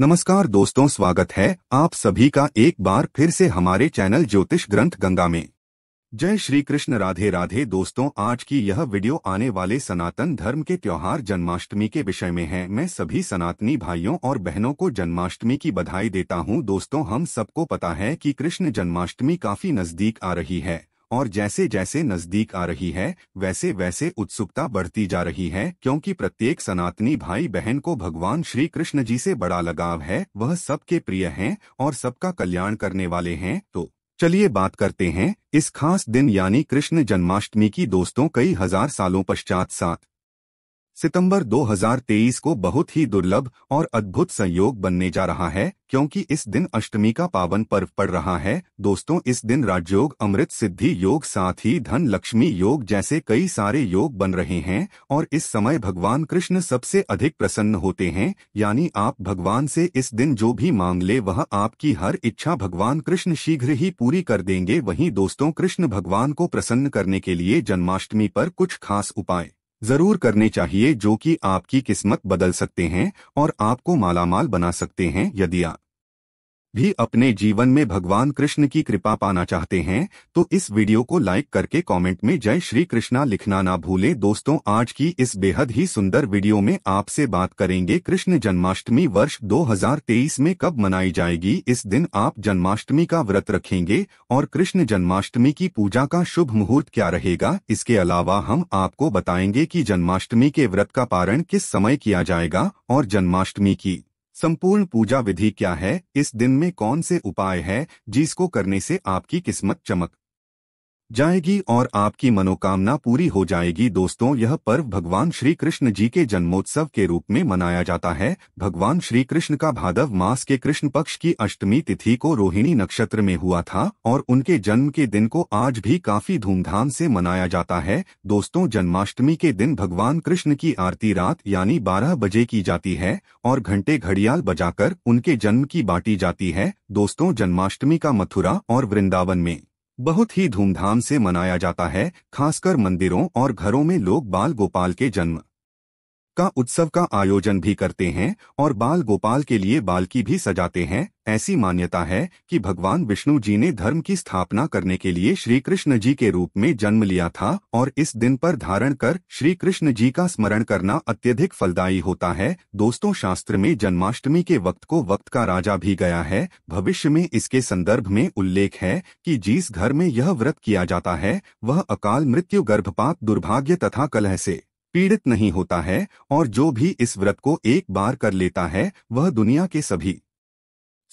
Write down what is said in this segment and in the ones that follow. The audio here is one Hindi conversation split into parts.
नमस्कार दोस्तों स्वागत है आप सभी का एक बार फिर से हमारे चैनल ज्योतिष ग्रंथ गंगा में जय श्री कृष्ण राधे राधे दोस्तों आज की यह वीडियो आने वाले सनातन धर्म के त्योहार जन्माष्टमी के विषय में है मैं सभी सनातनी भाइयों और बहनों को जन्माष्टमी की बधाई देता हूं दोस्तों हम सबको पता है कि कृष्ण जन्माष्टमी काफी नजदीक आ रही है और जैसे जैसे नजदीक आ रही है वैसे वैसे उत्सुकता बढ़ती जा रही है क्योंकि प्रत्येक सनातनी भाई बहन को भगवान श्री कृष्ण जी से बड़ा लगाव है वह सबके प्रिय हैं और सबका कल्याण करने वाले हैं तो चलिए बात करते हैं इस खास दिन यानी कृष्ण जन्माष्टमी की दोस्तों कई हजार सालों पश्चात सात सितंबर 2023 को बहुत ही दुर्लभ और अद्भुत संयोग बनने जा रहा है क्योंकि इस दिन अष्टमी का पावन पर्व पड़ रहा है दोस्तों इस दिन राजयोग अमृत सिद्धि योग साथ ही धन लक्ष्मी योग जैसे कई सारे योग बन रहे हैं और इस समय भगवान कृष्ण सबसे अधिक प्रसन्न होते हैं यानी आप भगवान से इस दिन जो भी मांग ले वह आपकी हर इच्छा भगवान कृष्ण शीघ्र ही पूरी कर देंगे वही दोस्तों कृष्ण भगवान को प्रसन्न करने के लिए जन्माष्टमी पर कुछ खास उपाय जरूर करने चाहिए जो कि आपकी किस्मत बदल सकते हैं और आपको मालामाल बना सकते हैं यदि आप भी अपने जीवन में भगवान कृष्ण की कृपा पाना चाहते हैं तो इस वीडियो को लाइक करके कमेंट में जय श्री कृष्णा लिखना ना भूलें दोस्तों आज की इस बेहद ही सुंदर वीडियो में आपसे बात करेंगे कृष्ण जन्माष्टमी वर्ष 2023 में कब मनाई जाएगी इस दिन आप जन्माष्टमी का व्रत रखेंगे और कृष्ण जन्माष्टमी की पूजा का शुभ मुहूर्त क्या रहेगा इसके अलावा हम आपको बताएंगे की जन्माष्टमी के व्रत का पारण किस समय किया जाएगा और जन्माष्टमी की संपूर्ण पूजा विधि क्या है इस दिन में कौन से उपाय है जिसको करने से आपकी किस्मत चमक जाएगी और आपकी मनोकामना पूरी हो जाएगी दोस्तों यह पर्व भगवान श्री कृष्ण जी के जन्मोत्सव के रूप में मनाया जाता है भगवान श्री कृष्ण का भादव मास के कृष्ण पक्ष की अष्टमी तिथि को रोहिणी नक्षत्र में हुआ था और उनके जन्म के दिन को आज भी काफी धूमधाम से मनाया जाता है दोस्तों जन्माष्टमी के दिन भगवान कृष्ण की आरती रात यानी बारह बजे की जाती है और घंटे घड़ियाल बजाकर उनके जन्म की बाटी जाती है दोस्तों जन्माष्टमी का मथुरा और वृंदावन में बहुत ही धूमधाम से मनाया जाता है खासकर मंदिरों और घरों में लोग बाल गोपाल के जन्म का उत्सव का आयोजन भी करते हैं और बाल गोपाल के लिए बालकी भी सजाते हैं ऐसी मान्यता है कि भगवान विष्णु जी ने धर्म की स्थापना करने के लिए श्री कृष्ण जी के रूप में जन्म लिया था और इस दिन पर धारण कर श्री कृष्ण जी का स्मरण करना अत्यधिक फलदायी होता है दोस्तों शास्त्र में जन्माष्टमी के वक्त को वक्त का राजा भी गया है भविष्य में इसके संदर्भ में उल्लेख है कि जिस घर में यह व्रत किया जाता है वह अकाल मृत्यु गर्भपात दुर्भाग्य तथा कलह से पीड़ित नहीं होता है और जो भी इस व्रत को एक बार कर लेता है वह दुनिया के सभी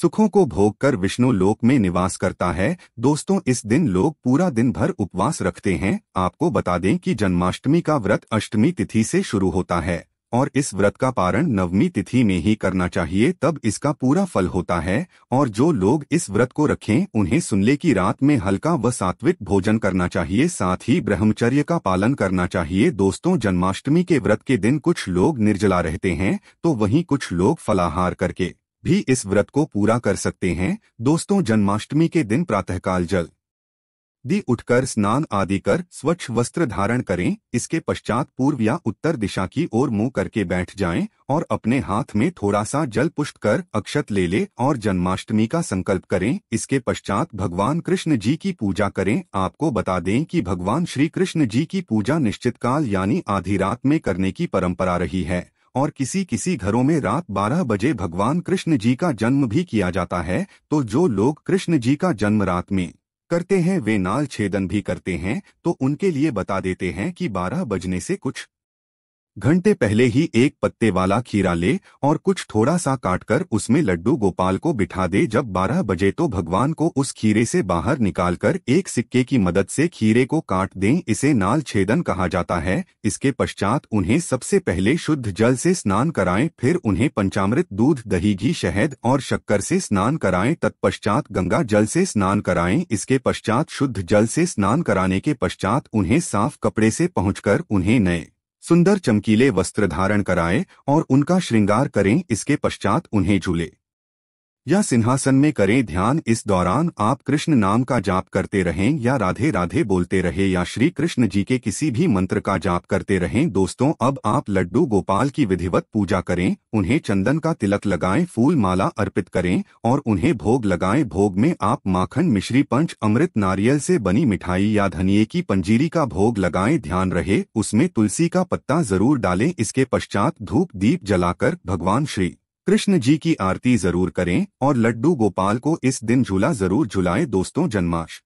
सुखों को भोग कर विष्णु लोक में निवास करता है दोस्तों इस दिन लोग पूरा दिन भर उपवास रखते हैं आपको बता दें कि जन्माष्टमी का व्रत अष्टमी तिथि से शुरू होता है और इस व्रत का पारण नवमी तिथि में ही करना चाहिए तब इसका पूरा फल होता है और जो लोग इस व्रत को रखें उन्हें सुनले की रात में हल्का व सात्विक भोजन करना चाहिए साथ ही ब्रह्मचर्य का पालन करना चाहिए दोस्तों जन्माष्टमी के व्रत के दिन कुछ लोग निर्जला रहते हैं तो वहीं कुछ लोग फलाहार करके भी इस व्रत को पूरा कर सकते हैं दोस्तों जन्माष्टमी के दिन प्रातःकाल जल दी उठकर स्नान आदि कर स्वच्छ वस्त्र धारण करें इसके पश्चात पूर्व या उत्तर दिशा की ओर मुंह करके बैठ जाएं और अपने हाथ में थोड़ा सा जल पुष्ट कर अक्षत ले ले और जन्माष्टमी का संकल्प करें इसके पश्चात भगवान कृष्ण जी की पूजा करें आपको बता दें कि भगवान श्री कृष्ण जी की पूजा निश्चित काल यानी आधी रात में करने की परंपरा रही है और किसी किसी घरों में रात 12 बजे भगवान कृष्ण जी का जन्म भी किया जाता है तो जो लोग कृष्ण जी का जन्म रात में करते हैं वे नाल छेदन भी करते हैं तो उनके लिए बता देते हैं कि 12 बजने से कुछ घंटे पहले ही एक पत्ते वाला खीरा ले और कुछ थोड़ा सा काटकर उसमें लड्डू गोपाल को बिठा दे जब बारह बजे तो भगवान को उस खीरे से बाहर निकालकर एक सिक्के की मदद से खीरे को काट दें इसे नाल छेदन कहा जाता है इसके पश्चात उन्हें सबसे पहले शुद्ध जल से स्नान कराएं फिर उन्हें पंचामृत दूध दही घी शहद और शक्कर से स्नान कराएं तत्पश्चात गंगा जल से स्नान कराएं इसके पश्चात शुद्ध जल से स्नान कराने के पश्चात उन्हें साफ कपड़े से पहुंचकर उन्हें नए सुंदर चमकीले वस्त्र धारण कराएं और उनका श्रृंगार करें इसके पश्चात उन्हें झूले या सिंहासन में करें ध्यान इस दौरान आप कृष्ण नाम का जाप करते रहें या राधे राधे बोलते रहें या श्री कृष्ण जी के किसी भी मंत्र का जाप करते रहें दोस्तों अब आप लड्डू गोपाल की विधिवत पूजा करें उन्हें चंदन का तिलक लगाएं फूल माला अर्पित करें और उन्हें भोग लगाएं भोग में आप माखन मिश्री पंच अमृत नारियल से बनी मिठाई या धनिये की पंजीरी का भोग लगाए ध्यान रहे उसमें तुलसी का पत्ता जरूर डालें इसके पश्चात धूप दीप जलाकर भगवान श्री कृष्ण जी की आरती जरूर करें और लड्डू गोपाल को इस दिन झूला जरूर झुलाएं दोस्तों जन्माष्ट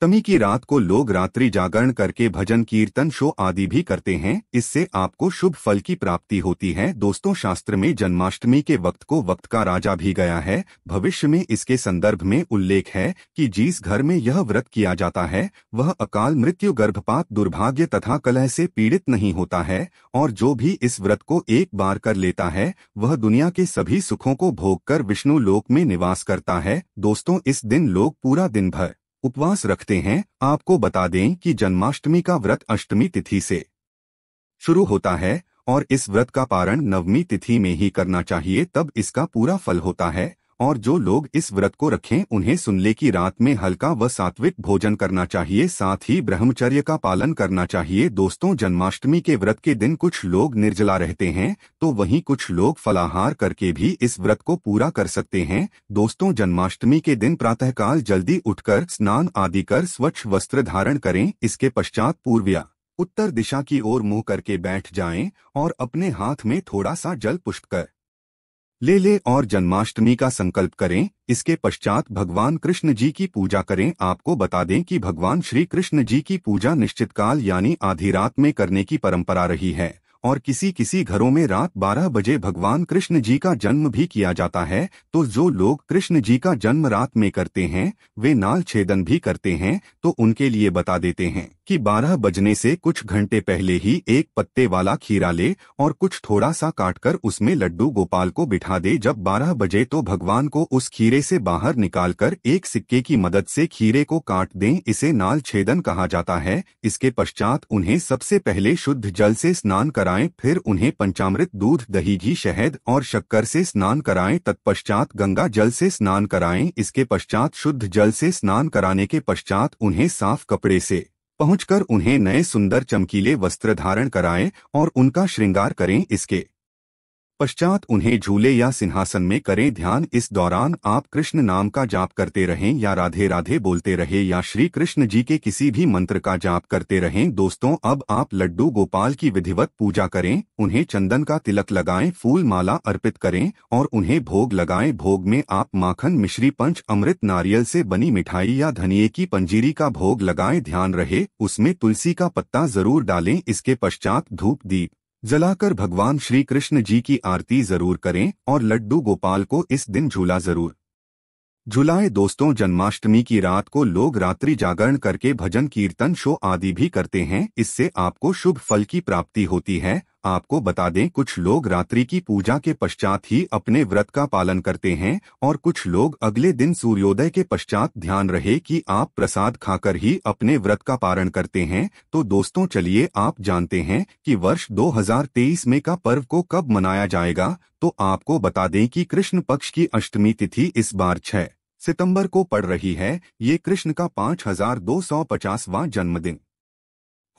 सप्तमी की रात को लोग रात्रि जागरण करके भजन कीर्तन शो आदि भी करते हैं इससे आपको शुभ फल की प्राप्ति होती है दोस्तों शास्त्र में जन्माष्टमी के वक्त को वक्त का राजा भी गया है भविष्य में इसके संदर्भ में उल्लेख है कि जिस घर में यह व्रत किया जाता है वह अकाल मृत्यु गर्भपात दुर्भाग्य तथा कलह से पीड़ित नहीं होता है और जो भी इस व्रत को एक बार कर लेता है वह दुनिया के सभी सुखों को भोग कर विष्णु लोक में निवास करता है दोस्तों इस दिन लोग पूरा दिन भर उपवास रखते हैं आपको बता दें कि जन्माष्टमी का व्रत अष्टमी तिथि से शुरू होता है और इस व्रत का पारण नवमी तिथि में ही करना चाहिए तब इसका पूरा फल होता है और जो लोग इस व्रत को रखें उन्हें सुनले की रात में हल्का व सात्विक भोजन करना चाहिए साथ ही ब्रह्मचर्य का पालन करना चाहिए दोस्तों जन्माष्टमी के व्रत के दिन कुछ लोग निर्जला रहते हैं तो वहीं कुछ लोग फलाहार करके भी इस व्रत को पूरा कर सकते हैं दोस्तों जन्माष्टमी के दिन प्रातःकाल जल्दी उठकर स्नान आदि कर स्वच्छ वस्त्र धारण करें इसके पश्चात पूर्विया उत्तर दिशा की ओर मुंह करके बैठ जाएं और अपने हाथ में थोड़ा सा जल पुष्ट कर ले ले और जन्माष्टमी का संकल्प करें इसके पश्चात भगवान कृष्ण जी की पूजा करें आपको बता दें कि भगवान श्री कृष्ण जी की पूजा निश्चित काल यानी आधी रात में करने की परंपरा रही है और किसी किसी घरों में रात 12 बजे भगवान कृष्ण जी का जन्म भी किया जाता है तो जो लोग कृष्ण जी का जन्म रात में करते हैं वे नाल छेदन भी करते हैं तो उनके लिए बता देते हैं कि बारह बजने से कुछ घंटे पहले ही एक पत्ते वाला खीरा ले और कुछ थोड़ा सा काटकर उसमें लड्डू गोपाल को बिठा दे जब बारह बजे तो भगवान को उस खीरे से बाहर निकालकर एक सिक्के की मदद से खीरे को काट दें इसे नाल छेदन कहा जाता है इसके पश्चात उन्हें सबसे पहले शुद्ध जल से स्नान कराएं फिर उन्हें पंचामृत दूध दही घी शहद और शक्कर से स्नान कराएं तत्पश्चात गंगा जल से स्नान कराएं इसके पश्चात शुद्ध जल से स्नान कराने के पश्चात उन्हें साफ कपड़े से पहुंचकर उन्हें नए सुंदर चमकीले वस्त्र धारण कराएं और उनका श्रृंगार करें इसके पश्चात उन्हें झूले या सिंहासन में करें ध्यान इस दौरान आप कृष्ण नाम का जाप करते रहें या राधे राधे बोलते रहें या श्री कृष्ण जी के किसी भी मंत्र का जाप करते रहें दोस्तों अब आप लड्डू गोपाल की विधिवत पूजा करें उन्हें चंदन का तिलक लगाएं फूल माला अर्पित करें और उन्हें भोग लगाएं भोग में आप माखन मिश्री पंच अमृत नारियल से बनी मिठाई या धनिये की पंजीरी का भोग लगाए ध्यान रहे उसमें तुलसी का पत्ता जरूर डालें इसके पश्चात धूप दीप जलाकर भगवान श्री कृष्ण जी की आरती जरूर करें और लड्डू गोपाल को इस दिन झूला जरूर झुलाए दोस्तों जन्माष्टमी की रात को लोग रात्रि जागरण करके भजन कीर्तन शो आदि भी करते हैं इससे आपको शुभ फल की प्राप्ति होती है आपको बता दें कुछ लोग रात्रि की पूजा के पश्चात ही अपने व्रत का पालन करते हैं और कुछ लोग अगले दिन सूर्योदय के पश्चात ध्यान रहे कि आप प्रसाद खाकर ही अपने व्रत का पारण करते हैं तो दोस्तों चलिए आप जानते हैं कि वर्ष 2023 में का पर्व को कब मनाया जाएगा तो आपको बता दें कि कृष्ण पक्ष की अष्टमी तिथि इस बार छह सितम्बर को पड़ रही है ये कृष्ण का पाँच हजार दो सौ जन्मदिन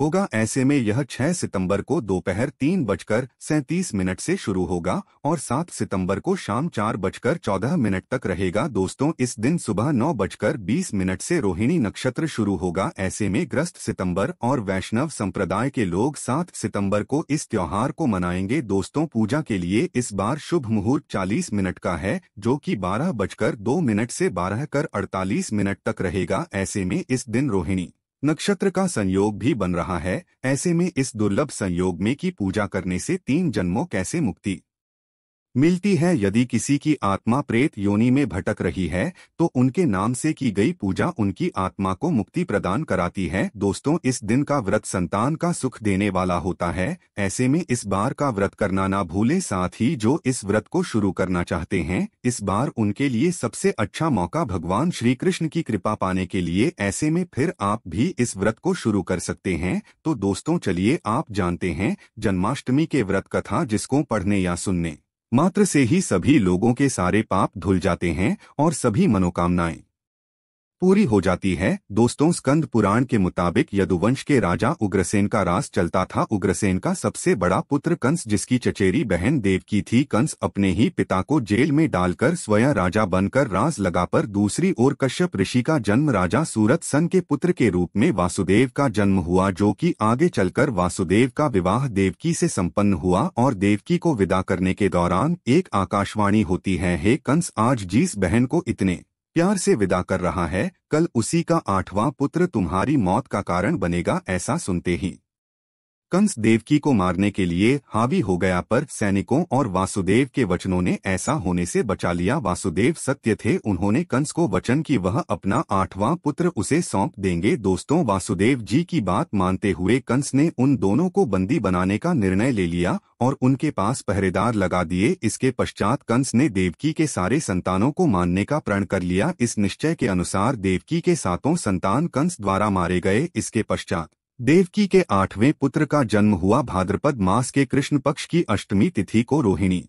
होगा ऐसे में यह 6 सितंबर को दोपहर तीन बजकर सैंतीस मिनट से शुरू होगा और 7 सितंबर को शाम चार बजकर चौदह मिनट तक रहेगा दोस्तों इस दिन सुबह नौ बजकर बीस मिनट से रोहिणी नक्षत्र शुरू होगा ऐसे में ग्रस्त सितंबर और वैष्णव संप्रदाय के लोग 7 सितंबर को इस त्योहार को मनाएंगे दोस्तों पूजा के लिए इस बार शुभ मुहूर्त चालीस मिनट का है जो की बारह बजकर दो मिनट ऐसी बारह कर अड़तालीस मिनट तक रहेगा ऐसे में इस दिन रोहिणी नक्षत्र का संयोग भी बन रहा है ऐसे में इस दुर्लभ संयोग में की पूजा करने से तीन जन्मों कैसे मुक्ति मिलती है यदि किसी की आत्मा प्रेत योनि में भटक रही है तो उनके नाम से की गई पूजा उनकी आत्मा को मुक्ति प्रदान कराती है दोस्तों इस दिन का व्रत संतान का सुख देने वाला होता है ऐसे में इस बार का व्रत करना ना भूलें साथ ही जो इस व्रत को शुरू करना चाहते हैं इस बार उनके लिए सबसे अच्छा मौका भगवान श्री कृष्ण की कृपा पाने के लिए ऐसे में फिर आप भी इस व्रत को शुरू कर सकते हैं तो दोस्तों चलिए आप जानते हैं जन्माष्टमी के व्रत कथा जिसको पढ़ने या सुनने मात्र से ही सभी लोगों के सारे पाप धुल जाते हैं और सभी मनोकामनाएं पूरी हो जाती है दोस्तों स्कंद पुराण के मुताबिक यदुवंश के राजा उग्रसेन का रास चलता था उग्रसेन का सबसे बड़ा पुत्र कंस जिसकी चचेरी बहन देवकी थी कंस अपने ही पिता को जेल में डालकर स्वयं राजा बनकर राज लगा पर दूसरी ओर कश्यप ऋषि का जन्म राजा सूरत सन के पुत्र के रूप में वासुदेव का जन्म हुआ जो की आगे चलकर वासुदेव का विवाह देवकी से सम्पन्न हुआ और देवकी को विदा करने के दौरान एक आकाशवाणी होती है हे कंस आज जिस बहन को इतने प्यार से विदा कर रहा है कल उसी का आठवां पुत्र तुम्हारी मौत का कारण बनेगा ऐसा सुनते ही कंस देवकी को मारने के लिए हावी हो गया पर सैनिकों और वासुदेव के वचनों ने ऐसा होने से बचा लिया वासुदेव सत्य थे उन्होंने कंस को वचन की वह अपना आठवां पुत्र उसे सौंप देंगे दोस्तों वासुदेव जी की बात मानते हुए कंस ने उन दोनों को बंदी बनाने का निर्णय ले लिया और उनके पास पहरेदार लगा दिए इसके पश्चात कंस ने देवकी के सारे संतानों को मानने का प्रण कर लिया इस निश्चय के अनुसार देवकी के सातों संतान कंस द्वारा मारे गए इसके पश्चात देवकी के आठवें पुत्र का जन्म हुआ भाद्रपद मास के कृष्ण पक्ष की अष्टमी तिथि को रोहिणी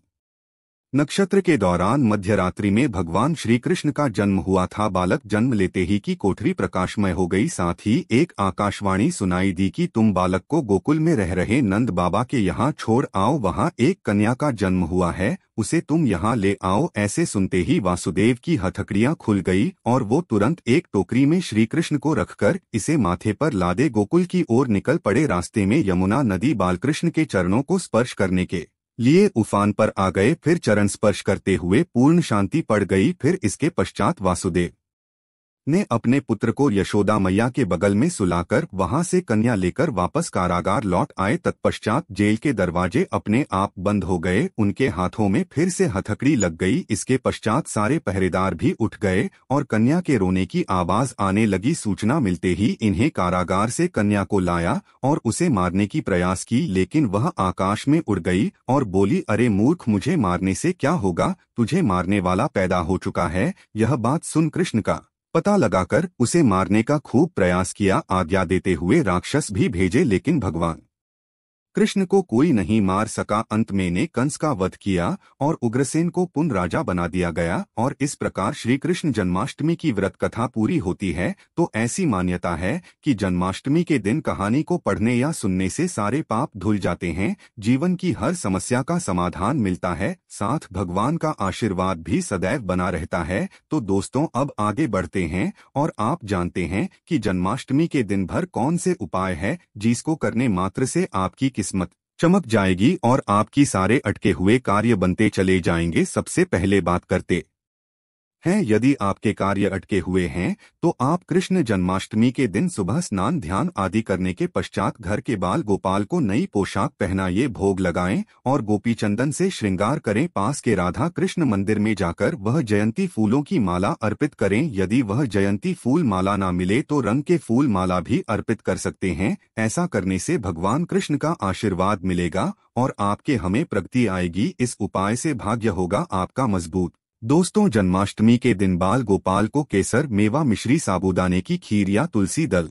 नक्षत्र के दौरान मध्यरात्रि में भगवान श्री कृष्ण का जन्म हुआ था बालक जन्म लेते ही की कोठरी प्रकाशमय हो गई साथ ही एक आकाशवाणी सुनाई दी कि तुम बालक को गोकुल में रह रहे नंद बाबा के यहाँ छोड़ आओ वहाँ एक कन्या का जन्म हुआ है उसे तुम यहाँ ले आओ ऐसे सुनते ही वासुदेव की हथकड़ियाँ खुल गई और वो तुरंत एक टोकरी में श्री कृष्ण को रखकर इसे माथे पर लादे गोकुल की ओर निकल पड़े रास्ते में यमुना नदी बालकृष्ण के चरणों को स्पर्श करने के लिए उफान पर आ गए फिर चरण स्पर्श करते हुए पूर्ण शांति पड़ गई फिर इसके पश्चात वासुदेव ने अपने पुत्र को यशोदा मैया के बगल में सुलाकर वहां से कन्या लेकर वापस कारागार लौट आए तत्पश्चात जेल के दरवाजे अपने आप बंद हो गए उनके हाथों में फिर से हथकड़ी लग गई इसके पश्चात सारे पहरेदार भी उठ गए और कन्या के रोने की आवाज आने लगी सूचना मिलते ही इन्हें कारागार से कन्या को लाया और उसे मारने की प्रयास की लेकिन वह आकाश में उड़ गई और बोली अरे मूर्ख मुझे मारने से क्या होगा तुझे मारने वाला पैदा हो चुका है यह बात सुन कृष्ण का पता लगाकर उसे मारने का खूब प्रयास किया आज्ञा देते हुए राक्षस भी भेजे लेकिन भगवान कृष्ण को कोई नहीं मार सका अंत में ने कंस का वध किया और उग्रसेन को पुन राजा बना दिया गया और इस प्रकार श्री कृष्ण जन्माष्टमी की व्रत कथा पूरी होती है तो ऐसी मान्यता है कि जन्माष्टमी के दिन कहानी को पढ़ने या सुनने से सारे पाप धुल जाते हैं जीवन की हर समस्या का समाधान मिलता है साथ भगवान का आशीर्वाद भी सदैव बना रहता है तो दोस्तों अब आगे बढ़ते हैं और आप जानते हैं की जन्माष्टमी के दिन भर कौन से उपाय है जिसको करने मात्र से आपकी किस्मत चमक जाएगी और आपकी सारे अटके हुए कार्य बनते चले जाएंगे सबसे पहले बात करते है यदि आपके कार्य अटके हुए हैं तो आप कृष्ण जन्माष्टमी के दिन सुबह स्नान ध्यान आदि करने के पश्चात घर के बाल गोपाल को नई पोशाक पहनाइए भोग लगाएं और गोपी चंदन से श्रृंगार करें पास के राधा कृष्ण मंदिर में जाकर वह जयंती फूलों की माला अर्पित करें यदि वह जयंती फूल माला ना मिले तो रंग के फूल माला भी अर्पित कर सकते हैं ऐसा करने से भगवान कृष्ण का आशीर्वाद मिलेगा और आपके हमें प्रगति आएगी इस उपाय से भाग्य होगा आपका मजबूत दोस्तों जन्माष्टमी के दिन बाल गोपाल को केसर मेवा मिश्री साबुदाने की खीर या तुलसी दल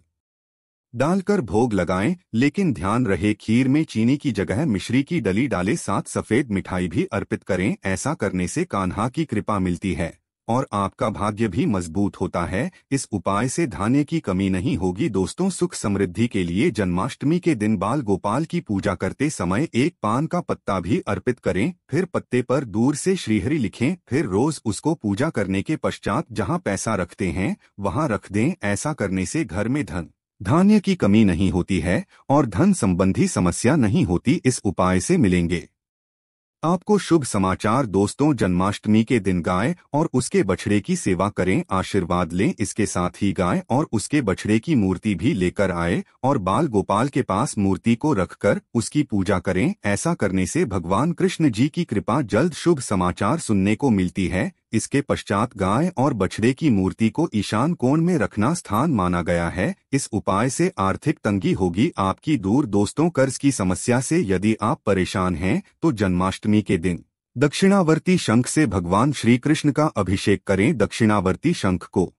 डालकर भोग लगाएं लेकिन ध्यान रहे खीर में चीनी की जगह मिश्री की डली डाले साथ सफेद मिठाई भी अर्पित करें ऐसा करने से कान्हा की कृपा मिलती है और आपका भाग्य भी मजबूत होता है इस उपाय से धाने की कमी नहीं होगी दोस्तों सुख समृद्धि के लिए जन्माष्टमी के दिन बाल गोपाल की पूजा करते समय एक पान का पत्ता भी अर्पित करें फिर पत्ते पर दूर से श्रीहरि लिखें फिर रोज उसको पूजा करने के पश्चात जहां पैसा रखते हैं वहां रख दें ऐसा करने से घर में धन धान्य की कमी नहीं होती है और धन संबंधी समस्या नहीं होती इस उपाय से मिलेंगे आपको शुभ समाचार दोस्तों जन्माष्टमी के दिन गाय और उसके बछड़े की सेवा करें आशीर्वाद लें इसके साथ ही गाय और उसके बछड़े की मूर्ति भी लेकर आए और बाल गोपाल के पास मूर्ति को रखकर उसकी पूजा करें ऐसा करने से भगवान कृष्ण जी की कृपा जल्द शुभ समाचार सुनने को मिलती है इसके पश्चात गाय और बछड़े की मूर्ति को ईशान कोण में रखना स्थान माना गया है इस उपाय से आर्थिक तंगी होगी आपकी दूर दोस्तों कर्ज की समस्या से यदि आप परेशान हैं तो जन्माष्टमी के दिन दक्षिणावर्ती शंख से भगवान श्री कृष्ण का अभिषेक करें दक्षिणावर्ती शंख को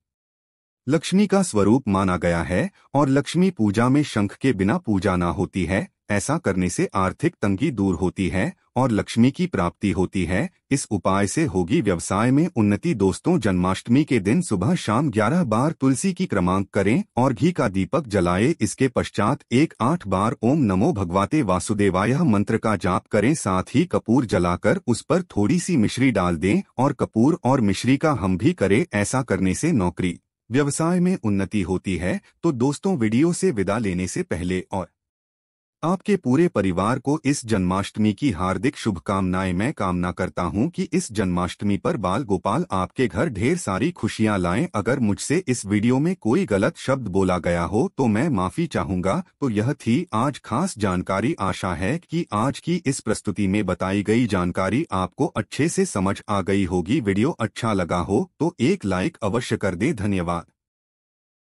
लक्ष्मी का स्वरूप माना गया है और लक्ष्मी पूजा में शंख के बिना पूजा ना होती है ऐसा करने से आर्थिक तंगी दूर होती है और लक्ष्मी की प्राप्ति होती है इस उपाय से होगी व्यवसाय में उन्नति दोस्तों जन्माष्टमी के दिन सुबह शाम 11 बार तुलसी की क्रमांक करें और घी का दीपक जलाएं इसके पश्चात एक आठ बार ओम नमो भगवाते वासुदेवाय मंत्र का जाप करें साथ ही कपूर जलाकर उस पर थोड़ी सी मिश्री डाल दें और कपूर और मिश्री का हम भी करें ऐसा करने से नौकरी व्यवसाय में उन्नति होती है तो दोस्तों वीडियो से विदा लेने से पहले और आपके पूरे परिवार को इस जन्माष्टमी की हार्दिक शुभकामनाएं मैं कामना करता हूं कि इस जन्माष्टमी पर बाल गोपाल आपके घर ढेर सारी खुशियां लाएं अगर मुझसे इस वीडियो में कोई गलत शब्द बोला गया हो तो मैं माफी चाहूंगा तो यह थी आज खास जानकारी आशा है कि आज की इस प्रस्तुति में बताई गई जानकारी आपको अच्छे से समझ आ गई होगी वीडियो अच्छा लगा हो तो एक लाइक अवश्य कर दे धन्यवाद